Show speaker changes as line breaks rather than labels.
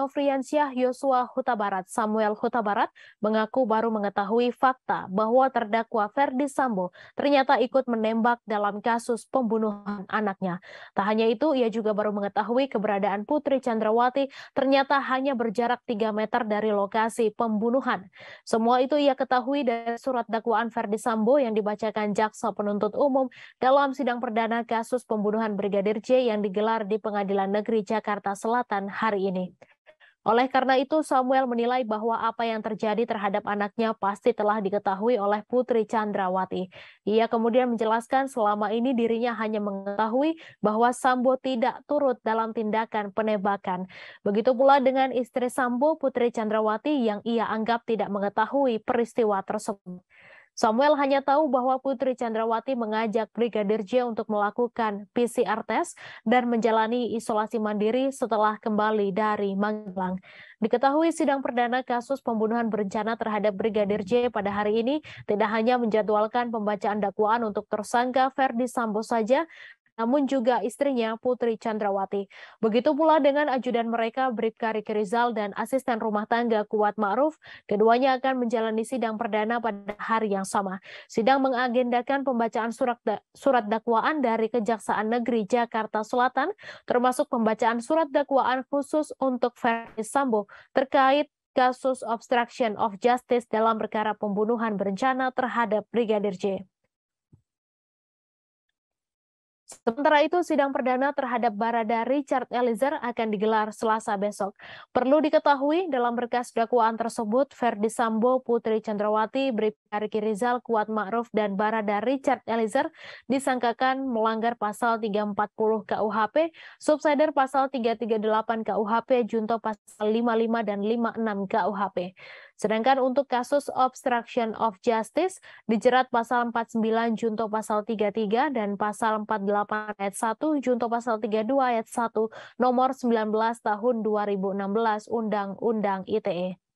Nofriansyah Yosua Huta Barat, Samuel Huta Barat, mengaku baru mengetahui fakta bahwa terdakwa Ferdi Sambo ternyata ikut menembak dalam kasus pembunuhan anaknya. Tak hanya itu, ia juga baru mengetahui keberadaan Putri Chandrawati ternyata hanya berjarak 3 meter dari lokasi pembunuhan. Semua itu ia ketahui dari surat dakwaan Ferdi Sambo yang dibacakan jaksa penuntut umum dalam sidang perdana kasus pembunuhan Brigadir J yang digelar di Pengadilan Negeri Jakarta Selatan hari ini. Oleh karena itu, Samuel menilai bahwa apa yang terjadi terhadap anaknya pasti telah diketahui oleh Putri Chandrawati. Ia kemudian menjelaskan selama ini dirinya hanya mengetahui bahwa Sambo tidak turut dalam tindakan penembakan. Begitu pula dengan istri Sambo, Putri Chandrawati yang ia anggap tidak mengetahui peristiwa tersebut. Samuel hanya tahu bahwa Putri Chandrawati mengajak Brigadir J untuk melakukan PCR test dan menjalani isolasi mandiri setelah kembali dari Magelang. Diketahui sidang perdana kasus pembunuhan berencana terhadap Brigadir J pada hari ini tidak hanya menjadwalkan pembacaan dakwaan untuk tersangka Ferdi Sambo saja, namun juga istrinya Putri Chandrawati. Begitu pula dengan ajudan mereka Bribka Riki Rizal dan asisten rumah tangga Kuat Ma'ruf, keduanya akan menjalani sidang perdana pada hari yang sama. Sidang mengagendakan pembacaan surat, da surat dakwaan dari Kejaksaan Negeri Jakarta Selatan, termasuk pembacaan surat dakwaan khusus untuk Ferdi Sambo terkait kasus obstruction of justice dalam perkara pembunuhan berencana terhadap Brigadir J. Sementara itu, sidang perdana terhadap Barada Richard Eliezer akan digelar Selasa besok. Perlu diketahui, dalam berkas dakwaan tersebut, Verdi Sambo, Putri Chandrawati, Bribka Riki Rizal, Kuat Ma'ruf, dan Barada Richard Eliezer disangkakan melanggar pasal 340 KUHP, subsider pasal 338 KUHP, junto pasal 55 dan 56 KUHP. Sedangkan untuk kasus obstruction of justice dijerat pasal 49 junto pasal 33 dan pasal 48 ayat 1 junto pasal 32 ayat 1 nomor 19 tahun 2016 Undang-Undang ITE.